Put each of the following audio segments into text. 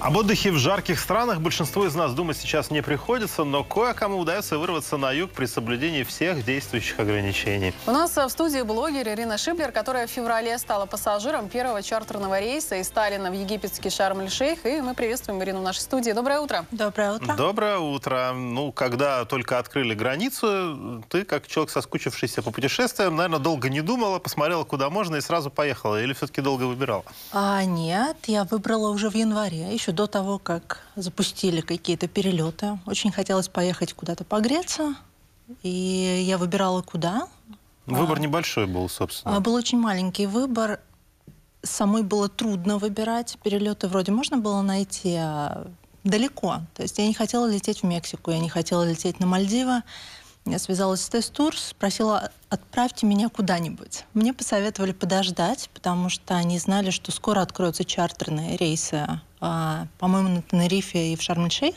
Об отдыхе в жарких странах большинство из нас думать сейчас не приходится, но кое-кому удается вырваться на юг при соблюдении всех действующих ограничений. У нас э, в студии блогер Ирина Шиблер, которая в феврале стала пассажиром первого чартерного рейса из Сталина в египетский Шарм-эль-Шейх. И мы приветствуем Ирину в нашей студии. Доброе утро. Доброе утро. Доброе утро. Ну, когда только открыли границу, ты, как человек, соскучившийся по путешествиям, наверное, долго не думала, посмотрела, куда можно, и сразу поехала. Или все-таки долго выбирала? А, нет, я выбрала уже в январе, еще еще до того, как запустили какие-то перелеты. Очень хотелось поехать куда-то погреться, и я выбирала куда. Выбор а, небольшой был, собственно. А, был очень маленький выбор. Самой было трудно выбирать. Перелеты вроде можно было найти, а далеко. То есть я не хотела лететь в Мексику, я не хотела лететь на Мальдивы. Я связалась с тест-тур, спросила, отправьте меня куда-нибудь. Мне посоветовали подождать, потому что они знали, что скоро откроются чартерные рейсы, э, по-моему, на Тенерифе и в Шарм-эль-Шейх.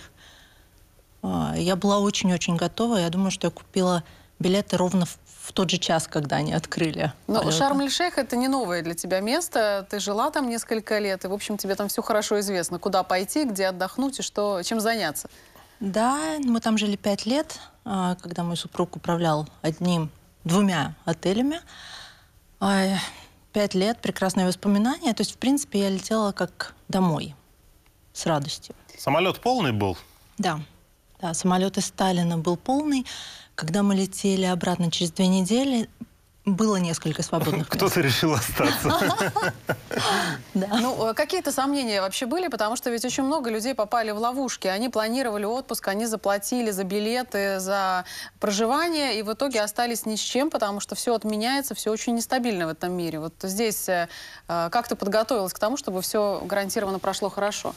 Э, я была очень-очень готова. Я думаю, что я купила билеты ровно в, в тот же час, когда они открыли. Но Шарм-эль-Шейх это не новое для тебя место. Ты жила там несколько лет, и, в общем, тебе там все хорошо известно. Куда пойти, где отдохнуть и что, чем заняться. Да, мы там жили пять лет, а, когда мой супруг управлял одним, двумя отелями. А, пять лет, прекрасные воспоминания. То есть, в принципе, я летела как домой, с радостью. Самолет полный был? Да. Да, самолет из Сталина был полный. Когда мы летели обратно через две недели, было несколько свободных Кто-то решил остаться. Ну, а какие-то сомнения вообще были, потому что ведь очень много людей попали в ловушки. Они планировали отпуск, они заплатили за билеты, за проживание, и в итоге остались ни с чем, потому что все отменяется, все очень нестабильно в этом мире. Вот здесь э, э, как ты подготовилась к тому, чтобы все гарантированно прошло хорошо?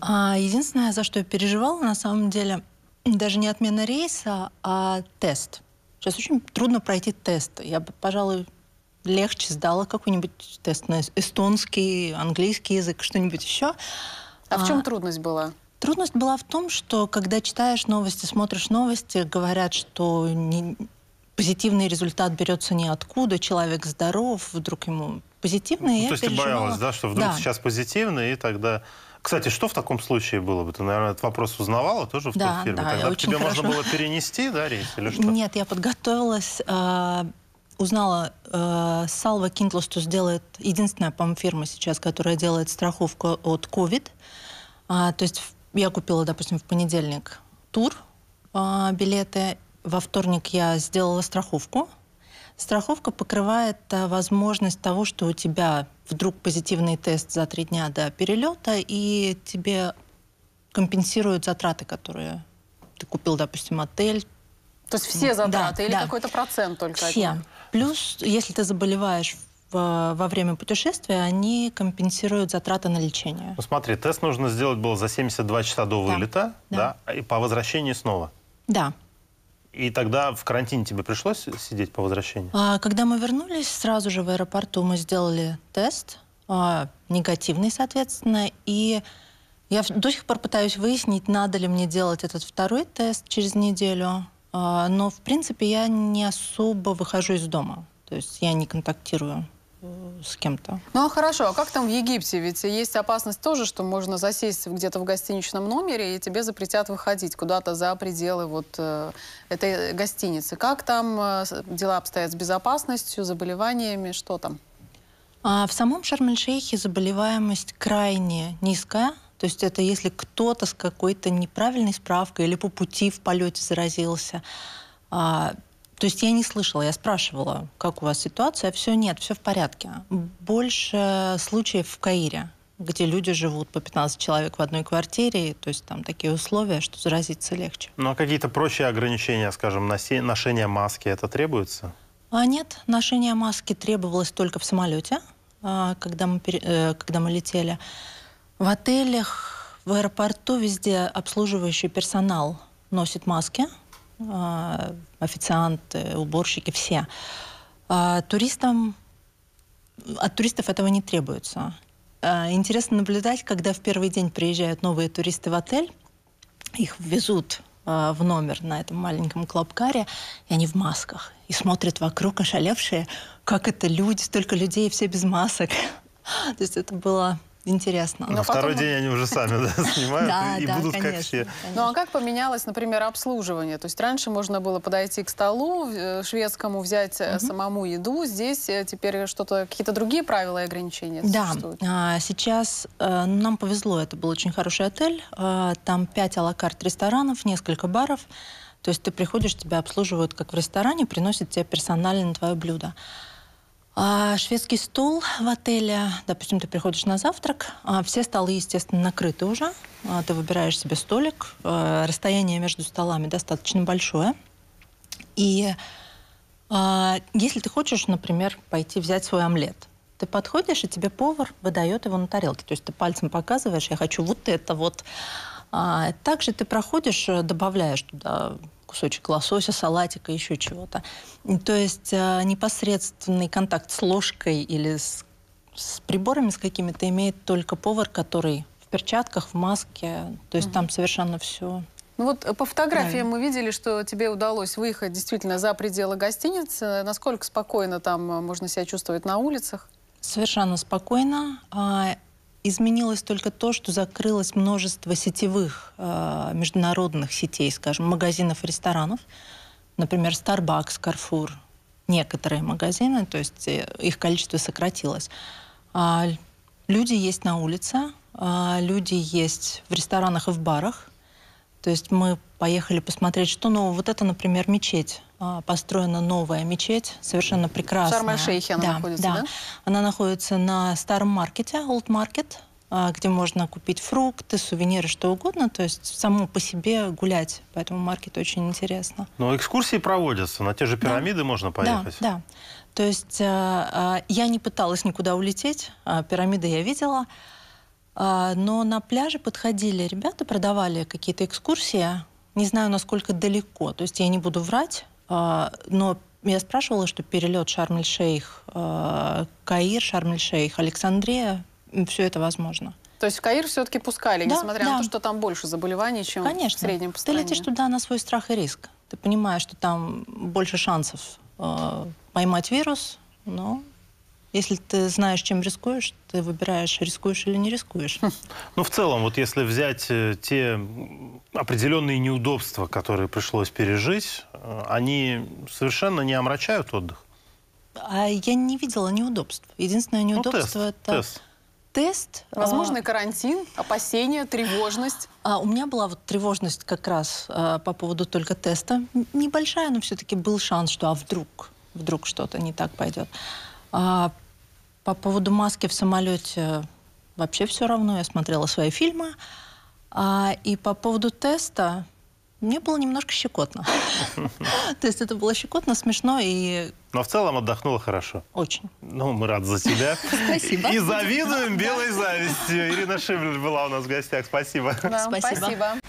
А, единственное, за что я переживала, на самом деле, даже не отмена рейса, а тест – Сейчас очень трудно пройти тесты. Я бы, пожалуй, легче сдала какой-нибудь тест на эстонский, английский язык, что-нибудь еще. А, в чем а, трудность была? Трудность была в том, что когда читаешь новости, смотришь новости, говорят, что не, позитивный результат берется ниоткуда, человек здоров, вдруг ему позитивный. Ну, то есть ты боялась, да, что вдруг да. сейчас позитивный и тогда кстати, что в таком случае было бы? Ты, наверное, этот вопрос узнавала тоже в да, той фирме? Да, Тогда тебе хорошо... можно было перенести, да, рейс или что? Нет, я подготовилась, э, узнала, э, Salva Kindlostus делает, единственная, по-моему, фирма сейчас, которая делает страховку от COVID. А, то есть я купила, допустим, в понедельник тур, а, билеты, во вторник я сделала страховку. Страховка покрывает а, возможность того, что у тебя вдруг позитивный тест за три дня до перелета, и тебе компенсируют затраты, которые ты купил, допустим, отель. То есть все затраты да, или да. какой-то процент только? Все. Один? Плюс, если ты заболеваешь во время путешествия, они компенсируют затраты на лечение. Ну смотри, тест нужно сделать было за 72 часа до вылета, да, да. да и по возвращении снова. Да. И тогда в карантине тебе пришлось сидеть по возвращению? А, когда мы вернулись, сразу же в аэропорту мы сделали тест, а, негативный, соответственно, и я до сих пор пытаюсь выяснить, надо ли мне делать этот второй тест через неделю, а, но, в принципе, я не особо выхожу из дома, то есть я не контактирую с кем-то. Ну а хорошо, а как там в Египте? Ведь есть опасность тоже, что можно засесть где-то в гостиничном номере, и тебе запретят выходить куда-то за пределы вот э, этой гостиницы. Как там э, дела обстоят с безопасностью, заболеваниями, что там? А в самом Шарм-эль-Шейхе заболеваемость крайне низкая, то есть это если кто-то с какой-то неправильной справкой или по пути в полете заразился. А, то есть я не слышала, я спрашивала, как у вас ситуация, все нет, все в порядке. Больше случаев в Каире, где люди живут по 15 человек в одной квартире, то есть там такие условия, что заразиться легче. Ну а какие-то прочие ограничения, скажем, ношение маски, это требуется? А нет, ношение маски требовалось только в самолете, а, когда мы, э, когда мы летели. В отелях, в аэропорту везде обслуживающий персонал носит маски – а, официанты, уборщики, все. А, туристам от туристов этого не требуется. А, интересно наблюдать, когда в первый день приезжают новые туристы в отель, их везут в номер на этом маленьком клабкаре, и они в масках. И смотрят вокруг ошалевшие, как это люди, столько людей, все без масок. То есть это было интересно. На а второй потом... день они уже сами да, снимают да, и да, будут конечно, как все. Конечно. Ну а как поменялось, например, обслуживание? То есть раньше можно было подойти к столу э, шведскому, взять угу. самому еду. Здесь э, теперь что-то какие-то другие правила и ограничения да. существуют? Да, сейчас ну, нам повезло. Это был очень хороший отель. А, там 5 алакарт ресторанов, несколько баров. То есть ты приходишь, тебя обслуживают как в ресторане, приносят тебе персонально твое блюдо. А шведский стол в отеле, допустим, ты приходишь на завтрак, а все столы, естественно, накрыты уже, а ты выбираешь себе столик, а расстояние между столами достаточно большое, и а, если ты хочешь, например, пойти взять свой омлет, ты подходишь, и тебе повар выдает его на тарелке, то есть ты пальцем показываешь, я хочу вот это вот. А, также ты проходишь, э, добавляешь туда кусочек лосося, салатика, еще чего-то. То есть э, непосредственный контакт с ложкой или с, с приборами с какими-то имеет только повар, который в перчатках, в маске. То есть mm-hmm. там совершенно все ну вот э, по фотографиям мы видели, что тебе удалось выехать действительно за пределы гостиницы. Насколько спокойно там можно себя чувствовать на улицах? Совершенно спокойно. А, Изменилось только то, что закрылось множество сетевых э, международных сетей, скажем, магазинов ресторанов. Например, Starbucks, Carrefour, некоторые магазины, то есть э, их количество сократилось. А люди есть на улице, а люди есть в ресторанах и в барах – то есть мы поехали посмотреть, что нового. Вот это, например, мечеть. А, построена новая мечеть, совершенно прекрасная. В шарм она да, находится, да? да? Она находится на старом маркете, Old Market, а, где можно купить фрукты, сувениры, что угодно. То есть само по себе гулять по этому маркету очень интересно. Но экскурсии проводятся, на те же пирамиды да. можно поехать. Да, да. То есть а, я не пыталась никуда улететь, пирамиды я видела. А, но на пляже подходили ребята, продавали какие-то экскурсии. Не знаю, насколько далеко. То есть я не буду врать, а, но я спрашивала, что перелет Шарм-эль-Шейх, а, Каир, Шарм-эль-Шейх, Александрия, все это возможно. То есть в Каир все-таки пускали, да, несмотря да. на то, что там больше заболеваний, чем Конечно. в среднем по стране. Ты летишь туда на свой страх и риск. Ты понимаешь, что там больше шансов э, поймать вирус, но если ты знаешь, чем рискуешь, ты выбираешь, рискуешь или не рискуешь. Хм. Ну, в целом, вот если взять э, те определенные неудобства, которые пришлось пережить, э, они совершенно не омрачают отдых? А я не видела неудобств. Единственное ну, неудобство ну, тест, это... Тест тест. А, Возможно, карантин, опасения, тревожность. А, у меня была вот тревожность как раз а, по поводу только теста. Небольшая, но все-таки был шанс, что а вдруг, вдруг что-то не так пойдет. А, по поводу маски в самолете вообще все равно. Я смотрела свои фильмы. А, и по поводу теста мне было немножко щекотно. То есть это было щекотно, смешно и... Но в целом отдохнула хорошо. Очень. Ну, мы рады за тебя. Спасибо. И завидуем белой завистью. Ирина Шивлин была у нас в гостях. Спасибо. Спасибо.